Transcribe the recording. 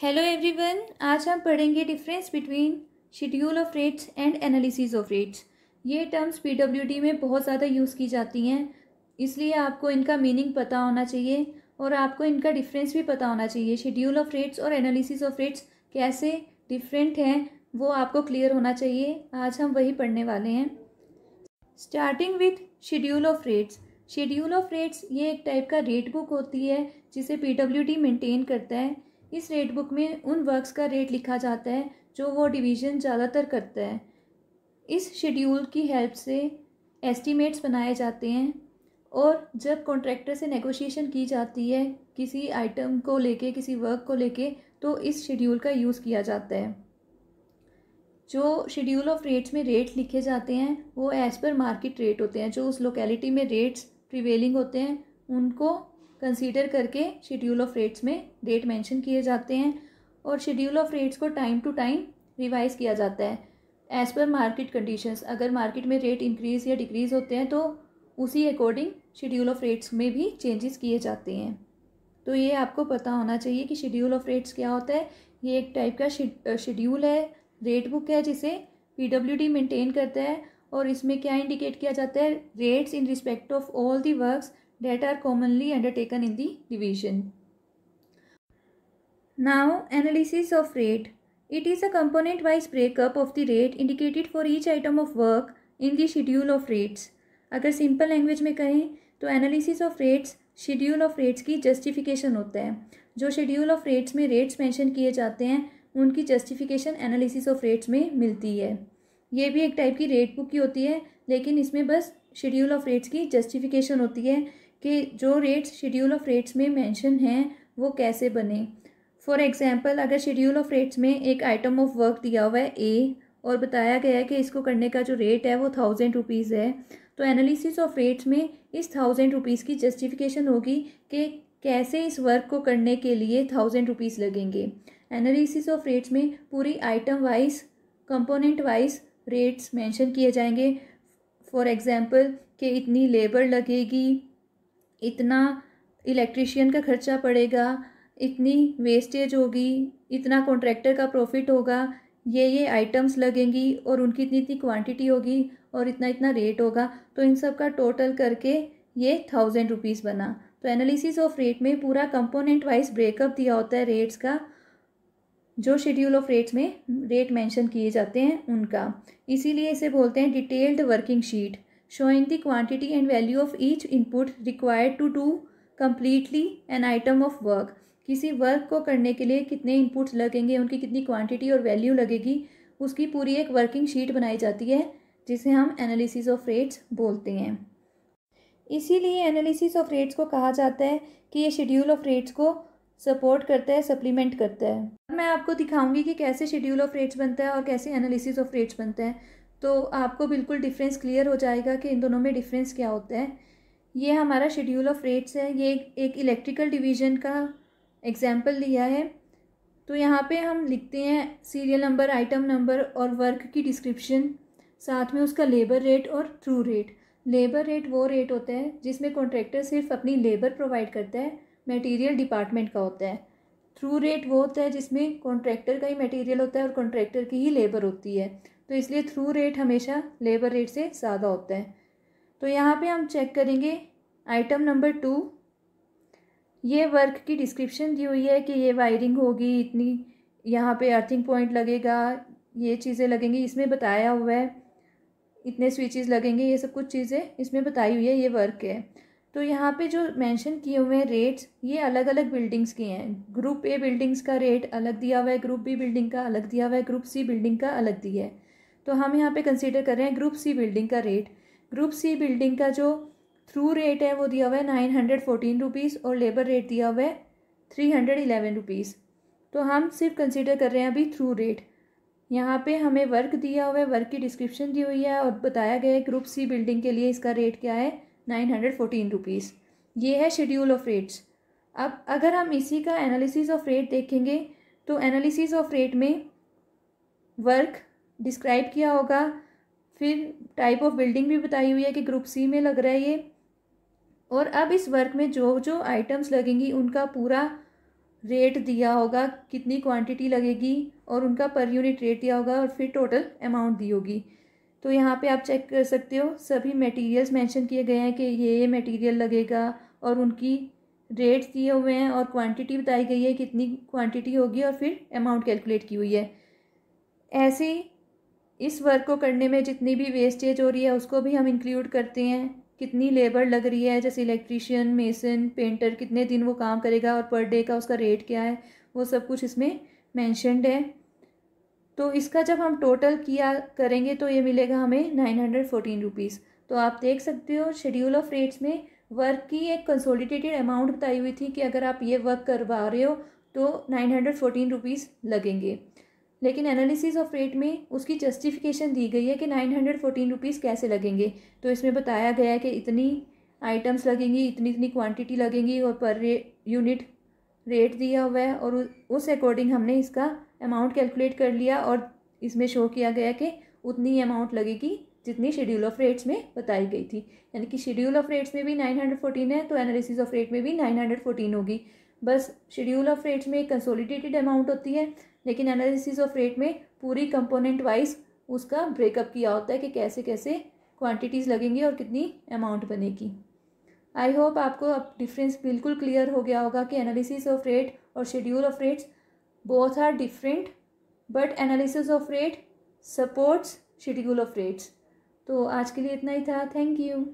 Hello everyone आज हम पढ़ेंगे difference between schedule of rates and analysis of rates ये टर्म्स पीडब्ल्यूडी में बहुत ज़्यादा यूज़ की जाती हैं इसलिए आपको इनका मीनिंग पता होना चाहिए और आपको इनका डिफरेंस भी पता होना चाहिए शेड्यूल ऑफ रेट्स और एनालिसिस ऑफ रेट्स कैसे डिफरेंट हैं वो आपको क्लियर होना चाहिए आज हम वही पढ़ने वाले हैं starting with schedule of rates schedule of rates ये एक टाइप का रेट बुक होती है जिसे पीडब्ल्यूडी मेंटेन करता है इस रेट बुक में उन वर्क्स का रेट लिखा जाता है जो वो डिवीज़न ज़्यादातर करता है इस शेड्यूल की हेल्प से एस्टीमेट्स बनाए जाते हैं और जब कॉन्ट्रैक्टर से नेगोशिएशन की जाती है किसी आइटम को लेके किसी वर्क को लेके तो इस शेड्यूल का यूज़ किया जाता है जो शेड्यूल ऑफ रेट्स में रेट लिखे जाते हैं वो एज़ पर मार्केट रेट होते हैं जो उस लोकेलिटी में रेट्स प्रिवेलिंग होते हैं उनको कंसीडर करके शेड्यूल ऑफ रेट्स में डेट मेंशन किए जाते हैं और शेड्यूल ऑफ रेट्स को टाइम टू टाइम रिवाइज किया जाता है एज़ पर मार्केट कंडीशंस अगर मार्केट में रेट इंक्रीज़ या डिक्रीज़ होते हैं तो उसी अकॉर्डिंग शेड्यूल ऑफ रेट्स में भी चेंजेस किए जाते हैं तो ये आपको पता होना चाहिए कि शेड्यूल ऑफ रेट्स क्या होता है ये एक टाइप का शेड्यूल है रेट बुक है जिसे पी डब्ल्यू डी मेंटेन करता है और इसमें क्या इंडिकेट किया जाता है rates in respect of all the works that are commonly undertaken in the division. Now analysis of rate. It is a component wise breakup of the rate indicated for each item of work in the schedule of rates. अगर simple language में कहें तो analysis of rates schedule of rates की justification होता है जो schedule of rates में rates mention किए जाते हैं उनकी जस्टिफिकेशन एनालिसिस ऑफ रेट्स में मिलती है ये भी एक टाइप की रेट बुक की होती है लेकिन इसमें बस शेड्यूल ऑफ रेट्स की जस्टिफिकेशन होती है कि जो रेट्स शेड्यूल ऑफ रेट्स में मेंशन हैं वो कैसे बने फॉर एग्ज़ाम्पल अगर शेड्यूल ऑफ रेट्स में एक आइटम ऑफ वर्क दिया हुआ है ए और बताया गया है कि इसको करने का जो रेट है वो थाउजेंड रुपीज़ है तो एनालिसिस ऑफ रेट्स में इस थाउजेंड रुपीज़ की जस्टिफिकेशन होगी कि कैसे इस वर्क को करने के लिए थाउजेंड रुपीज़ लगेंगे एनालिसिस ऑफ रेट्स में पूरी item wise component wise rates mention किए जाएंगे फॉर एग्ज़ाम्पल कि इतनी लेबर लगेगी इतना इलेक्ट्रिशियन का खर्चा पड़ेगा इतनी वेस्टेज होगी इतना कॉन्ट्रैक्टर का प्रॉफिट होगा ये ये आइटम्स लगेंगी और उनकी इतनी इतनी क्वांटिटी होगी और इतना इतना रेट होगा तो इन सब का टोटल करके ये थाउजेंड रुपीज़ बना तो एनालिसिस ऑफ रेट में पूरा कंपोनेंट वाइज ब्रेकअप दिया होता है रेट्स का जो शेड्यूल ऑफ रेट्स में रेट मेंशन किए जाते हैं उनका इसीलिए इसे बोलते हैं detailed working sheet showing the quantity and value of each input required to do completely an item of work किसी वर्क को करने के लिए कितने इनपुट्स लगेंगे उनकी कितनी क्वांटिटी और वैल्यू लगेगी उसकी पूरी एक वर्किंग शीट बनाई जाती है जिसे हम एनालिसिस ऑफ रेट्स बोलते हैं इसीलिए एनालिसिस ऑफ रेट्स को कहा जाता है कि ये शेड्यूल ऑफ रेट्स को सपोर्ट करता है सप्लीमेंट करता है मैं आपको दिखाऊंगी कि कैसे शेड्यूल ऑफ रेट्स बनता है और कैसे एनालिसिस ऑफ रेट्स बनता है तो आपको बिल्कुल डिफरेंस क्लियर हो जाएगा कि इन दोनों में डिफरेंस क्या होता है ये हमारा शेड्यूल ऑफ रेट्स है ये एक इलेक्ट्रिकल डिवीजन का एग्ज़ाम्पल लिया है तो यहाँ पे हम लिखते हैं सीरियल नंबर आइटम नंबर और वर्क की डिस्क्रिप्शन साथ में उसका लेबर रेट और थ्रू रेट लेबर रेट वो रेट होता है जिसमें कॉन्ट्रैक्टर सिर्फ अपनी लेबर प्रोवाइड करता है मटेरियल डिपार्टमेंट का होता है थ्रू रेट वो होता है जिसमें कॉन्ट्रैक्टर का ही मटेरियल होता है और कॉन्ट्रैक्टर की ही लेबर होती है तो इसलिए थ्रू रेट हमेशा लेबर रेट से ज़्यादा होता है तो यहाँ पे हम चेक करेंगे आइटम नंबर टू ये वर्क की डिस्क्रिप्शन दी हुई है कि ये वायरिंग होगी इतनी यहाँ पे अर्थिंग पॉइंट लगेगा ये चीज़ें लगेंगी इसमें बताया हुआ है इतने स्विचेस लगेंगे ये सब कुछ चीज़ें इसमें बताई हुई है ये वर्क है तो यहाँ पे जो मेंशन किए हुए हैं रेट्स ये अलग अलग बिल्डिंग्स के हैं ग्रुप ए बिल्डिंग्स का रेट अलग दिया हुआ है ग्रुप बी बिल्डिंग का अलग दिया हुआ है ग्रुप सी बिल्डिंग का अलग दिया है तो हम यहाँ पे कंसीडर कर रहे हैं ग्रुप सी बिल्डिंग का रेट ग्रुप सी बिल्डिंग का जो थ्रू रेट है वो दिया हुआ है नाइन हंड्रेड फोर्टीन रुपीज़ और लेबर रेट दिया हुआ है थ्री हंड्रेड इलेवन रुपीज़ तो हम सिर्फ कंसिडर कर रहे हैं अभी थ्रू रेट यहाँ पे हमें वर्क दिया हुआ है वर्क की डिस्क्रिप्शन दी हुई है और बताया गया है ग्रुप सी बिल्डिंग के लिए इसका रेट क्या है नाइन हंड्रेड फोर्टीन रुपीज़ ये है शेड्यूल ऑफ रेट्स अब अगर हम इसी का एनालिसिस ऑफ रेट देखेंगे तो एनालिसिस ऑफ रेट में वर्क डिस्क्राइब किया होगा फिर टाइप ऑफ बिल्डिंग भी बताई हुई है कि ग्रुप सी में लग रहा है ये और अब इस वर्क में जो जो आइटम्स लगेंगी उनका पूरा रेट दिया होगा कितनी क्वांटिटी लगेगी और उनका पर यूनिट रेट दिया होगा और फिर टोटल अमाउंट दी होगी तो यहाँ पे आप चेक कर सकते हो सभी मटेरियल्स मेंशन किए गए हैं कि ये ये मटीरियल लगेगा और उनकी रेट्स दिए हुए हैं और क्वांटिटी बताई गई है कितनी क्वांटिटी होगी और फिर अमाउंट कैलकुलेट की हुई है ऐसे इस वर्क को करने में जितनी भी वेस्टेज हो रही है उसको भी हम इंक्लूड करते हैं कितनी लेबर लग रही है जैसे इलेक्ट्रिशियन मेसन पेंटर कितने दिन वो काम करेगा और पर डे का उसका रेट क्या है वो सब कुछ इसमें मैंशनड है तो इसका जब हम टोटल किया करेंगे तो ये मिलेगा हमें नाइन हंड्रेड फोर्टीन रुपीज़ तो आप देख सकते हो शेड्यूल ऑफ रेट्स में वर्क की एक कंसोलिडेटेड अमाउंट बताई हुई थी कि अगर आप ये वर्क करवा रहे हो तो नाइन हंड्रेड फोर्टीन रुपीज़ लगेंगे लेकिन एनालिसिस ऑफ रेट में उसकी जस्टिफिकेशन दी गई है कि नाइन हंड्रेड फोर्टीन रुपीज़ कैसे लगेंगे तो इसमें बताया गया है कि इतनी आइटम्स लगेंगी इतनी इतनी क्वांटिटी लगेंगी और पर रे यूनिट रेट दिया हुआ है और उस अकॉर्डिंग हमने इसका अमाउंट कैलकुलेट कर लिया और इसमें शो किया गया कि उतनी अमाउंट लगेगी जितनी शेड्यूल ऑफ रेट्स में बताई गई थी यानी कि शेड्यूल ऑफ रेट्स में भी नाइन हंड्रेड फोर्टीन है तो एनालिसिस ऑफ रेट में भी नाइन हंड्रेड फोर्टीन होगी बस शेड्यूल ऑफ रेट्स में एक कंसोलिडेटेड अमाउंट होती है लेकिन एनालिसिस ऑफ रेट में पूरी कंपोनेंट वाइज उसका ब्रेकअप किया होता है कि कैसे कैसे क्वांटिटीज़ लगेंगी और कितनी अमाउंट बनेगी आई होप आपको अब डिफरेंस बिल्कुल क्लियर हो गया होगा कि एनालिसिस ऑफ रेट और schedule of rates both are different but analysis of rate supports schedule of rates तो आज के लिए इतना ही था थैंक यू